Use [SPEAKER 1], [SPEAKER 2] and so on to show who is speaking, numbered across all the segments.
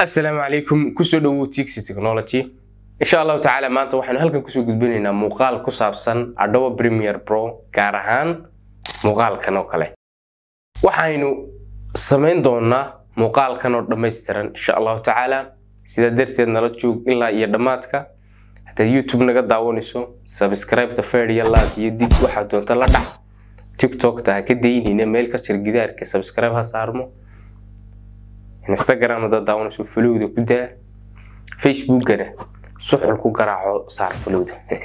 [SPEAKER 1] assalaamu calaykum kusoo dhowow tixy technology insha allahu tacaala maanta waxaanu halkan kusoo gudbinaynaa muuqaal ku saabsan adobe premier pro gaar ahaan muuqaalkan oo kale waxaynu samayn doonaa muuqaalkan oo dhammaystiran insha allahu tacaala sidaa darteed nala joog ilaa iyo dhammaadka haddaad youtube naga daawanayso sabscribeta feriya laad iyo dig waxaad doonta la dhac tiktokta ha ka daynayna meel ka jir gidaarka sabscribe ha saarmo instagram hadaad daawanayso folowda ku daa facebookana suxul ku garaaco saar folowda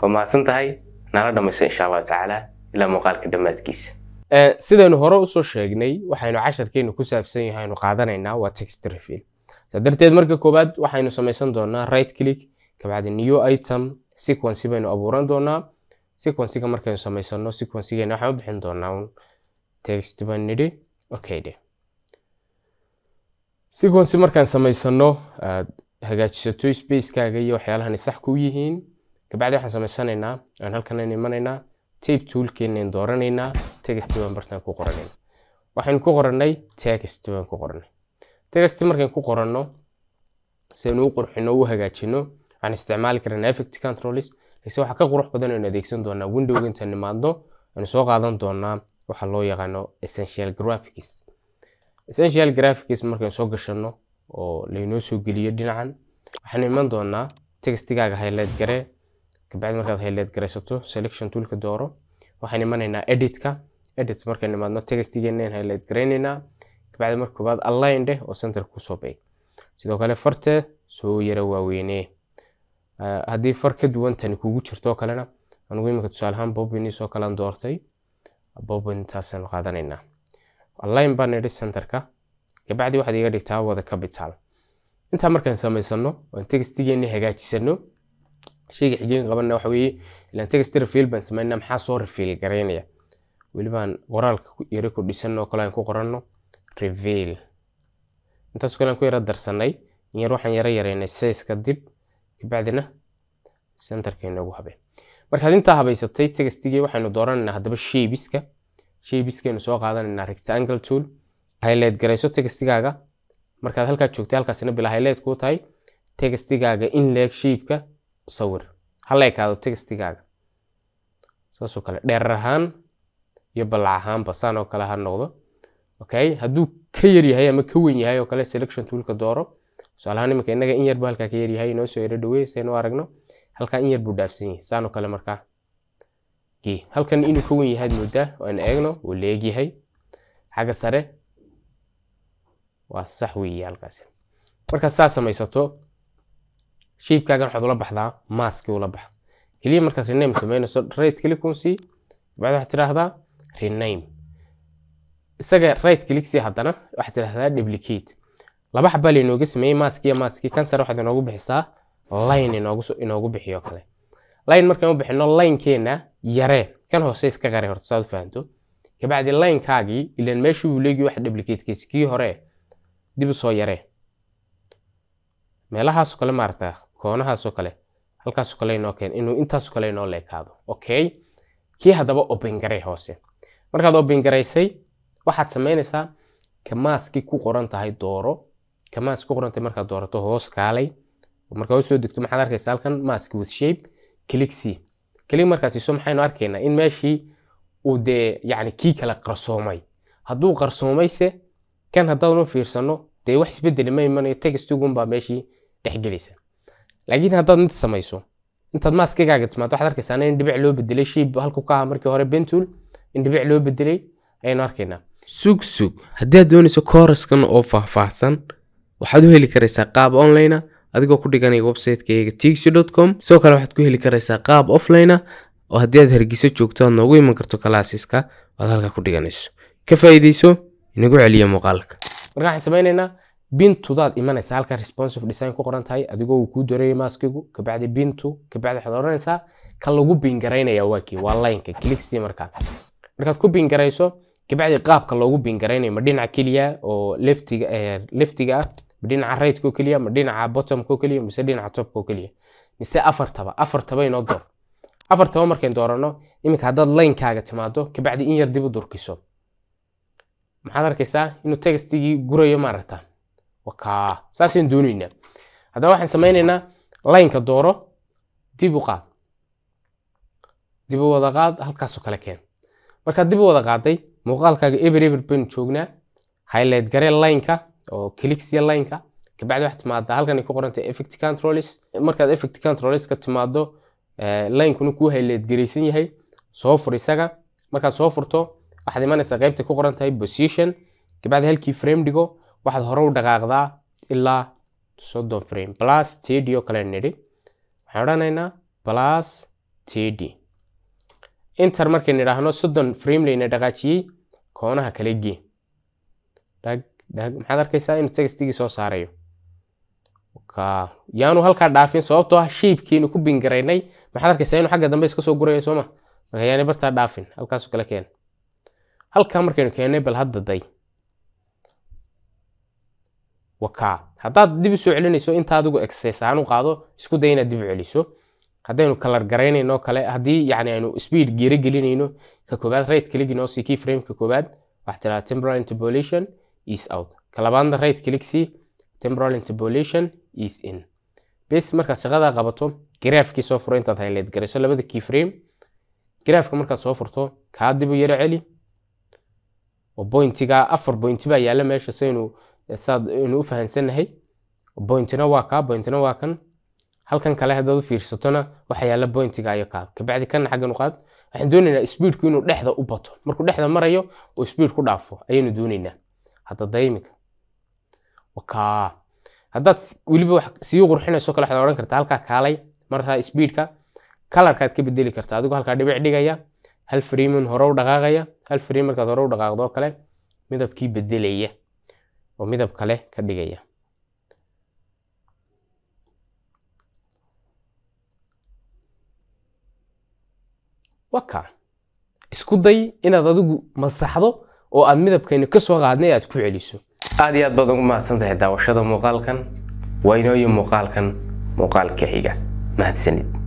[SPEAKER 1] waa mahadsan tahay nala dhammaysa insha allahu tacaala ilaa muuqaalka dhammaadkiisa eh, sidaynu hore usoo sheegnay waxaynu casharkeennu ku saabsan yahaynu qaadanaynaa waa text refill saa darteed marka koowaad waxaynu samaysan doonaa right click kabacdi new item sequency baynu abuuran doonaa sequencyga markaynu samaysano sequencygeena waxaan u bixin doonaa text baan nidhi okay deh sequence markaan samaysano aad hagaajisato spacekaaga iyo waxyaalahan sax ku yihiin kabacdi waxaan samaysanaynaa aan halkanan imanaynaa tape toolkeenaan dooranaynaa text baan bartaan ku qoranayna waxaan ku qorannay text baan ku qorannay text markaan ku qoranno saynu u qurxino u hagaajino waxaan isticmaali karnaa effect controls laakiin waxaa ka qurux badan aynu adeegsan doonaa windowga intaan nimaadno aynu soo qaadan doonaa waxa loo yaqaano essential graphics essential graphics markaynu soo gashanno oo laynoo soo geliyo dhinacan waxaanu iman doonaa textigaaga highlight garee kabacdi markaad highlight garaysato selection toolka dooro waxaan imanaynaa editka edit markaan imaadno textigeennaan highlight garaynaynaa kabacdi marka koobaad align dheh oo center kusoo bay sidoo kale fartee soo yara waaweynee ah, haddii far ka duwan tani kugu jirtoo kalena anigu iminka tusaalehaan bobbinis oo kalean doortay bobbintaasaan qaadanaynaa online baan idhi centerka kabacdi waxaad iga dhigtaa wada capital intaa markaan samaysano oon textigeeni hagaajisano sheyga xigeen qabanna waxa ilaan text refiil baan samaynaa maxaa soo refiil garaynaya welibaan qoraalka yaro kordhisanno kale aan ku qoranno reveal intaasoo kale aan ku yaro darsanay yar waxaan yaro yareynay sayska dib kabacdina centerka inoogu habeen markaad intaa habaysatay textigii waxaynu dooranaynaa haddaba sheybiska shaybiskaynu soo qaadanaynaa rectangle tool highlight garayso textigaaga markaad halkaa joogtay halkaasina bila highlight kuu tahay textigaaga in leeg shaybka sawir hala ekaado textigaaga saasoo kale dheerar ahaan iyo ballac ahaanba saan oo kale ha noqdo okay hadduu ka yaryahay ama ka weyn yahay oo kale selection toolka dooro tusaalahaan iminka innaga in yarbu halkaa ka yaryahay inoo soo ero dhaweey aragno halkaa in yar buu dhaafsan yahay saanoo kale markaa halkan inuu ka wen yahaad moodaa aan eegno uu leeg yahay xagga sare waa sax weeye halkaasi markaad saa samaysato shiibkaagan waxaad ula baxdaa maaski ula baxa keliya markaad rename samaynayso right clickunsi dabacda waxaad tidhaahdaa rename isaga right clicksii haddana waxaad tidhaahdaa duplicate laba xabaa lainooga sameeyey maaski iyo maaski kan sare waxaad inoogu bixisaa line inoogu bixiyo kale line markaan u bixino linekeenna yaree kan hoose iska qare horta saad u fahanto kabacdi laynkaagii ilan meeshii leegi wax duplicatekiisa kii hore dib usoo yaree meelahaasoo kale maarata koonahaasoo kale halkaasoo kale inoo keen inuu intaasoo kale inoo leekaado okay kii haddaba obengaree hoose markaad obengaraysay waxaad samaynaysaa kamaaskii ku qoran tahay dooro kamaas ku markaad doorato hoos kaalay markaa usoo degto maxaad arkaysa halkan maaski with shape click keliya markaasiso maxaynu arkaynaa in meeshii uu dee yani kii kale qarsoomay hadduu qarsoomayse kan haddaanu fiirsano dee wax isbedeli ma imanayo tegstugunbaa meeshii dhexgelaysa laakiin haddaad mid samayso intaad maaskigaaga timaad waxaad arkaysaa in dhibic loo bedelay shiib halku ka aha markii hore bentul in dhibic loo bedelay ayaynu arkaynaa sug sug haddii aad doonayso kooraskan oo faahfaahsan waxaad u heli karaysaa qaab online adigoo ku dhiganaya website-kayaga tiigsi dotcom sidoo kale waxaad ku heli karaysaa qaab offline ah oo haddii aad hargeyso joogto aad noogu iman karto kalaasiska oad halkaa ku dhiganayso ka faa'iidayso inagu celiya muuqaalka marka waxaan samaynaynaa bintu daad imanaysaa responsive design ku qoran tahay adigoo uu kuu doreeyay maaskigu kabacdi bintu kabacdi waxaad odhanaysaa kan lagu bingaraynayaa waa waa lineka clicksii markaa markaad ku bingarayso kabacdi qaabka loogu bingaraynayo ma dhinac keliya oo leftiga eh, ah ma dhinaca rightko keliya ma dhinaca bottomko keliya mise dhinaca topko keliya mise afartaba afartaba inoo door afartaba markayn doorano iminka haddaad laynkaaga timaado kabacdi in yar dib u durkiso maxaad arkaysaa inuu tegastigii gurayo maaragta wakaa saasaan doonaynaa haddaba waxaan samaynaynaa laynka dooro dib u qaad dib u wada qaad halkaasoo kale keen markaad dib u wada qaaday muuqaalkaaga eber eber baynu joognaa highlight garee laynka oo clixya lineka kabacdi waxaad timaaddaa halkan ku qorantahay effect controls markaad effect controls timaado eh, linekuna kuu hayleedgaraysan yahay soo fur isaga markaad soo furto waxaad imanaysaa qaybta ku qoran position kabacdi halkii frame dhigo waxaad hore u dhaqaaqdaa ilaa soddon frame plus td oo kale nidhi waxaan odhanaynaa plus td inter markaynu idhaahno soddon frame layna dhaqaajiyey koonaha kale gee dhag maxaad arkaysaa inuu tegastigii soo saarayo yaanu halkaa dhaafin sababtoo ah shiibkiinu ku bingaraynay maxaad arkaysaa inuu xagga dambe iska soo guraya sooma marka yaana bartaa dhaafin halkaasu kala keena halkaa markaynu keennay bal hadda day wakaa haddaad dib u celinayso inta exercise ahaan qaado isku day inaad dib u celiso haddaynu kalar garaynayno kale haddii yani aynu speed geero gelinayno ka koobaad rate keliginoosi key frameka koobaad waxaa tiraa temporal interpolation is out ka right click temporal interpolation is in bes markaad shaqadaa qabato garaafkii soo furo intaad highlight garayso labada key frame garaafka markaad soo furto kaa dibu yaro celi oo bointiga afar bointi baa yaalla meesha saynu saad inu u fahansannahay bointina waa kaa bointina waa kan halkan kale haddaad u fiirsatona waxa yaalla bointiga ayo kaa kabacdi kana xaggan qaad waxaan doonaynaa speedku inuu dhexda u bato markuu dhexda marayo uu speed ku dhaafo ayaynu doonaynaa hadada imika hadaad weliba sii qurxinayso kale waxaad odhan kartaa halkaa kaalay markaa speedka kalarkaad ka bedeli kartaa adigoo halkaa dhibic dhigaya hal freeman hore u dhaqaaqaya hal freem markaad hore dhaqaaqdoo kale midabkii bedelaya oo midab kale ka dhigaya isku day inaad adigu masaxdo oo aad midabkayna kasoo qaadnay aad ku celiso aad iyo aad baad ugu mahadsantahay daawashada muuqaalkan waa inooyi muuqaalkan muuqaal ka mahadsanid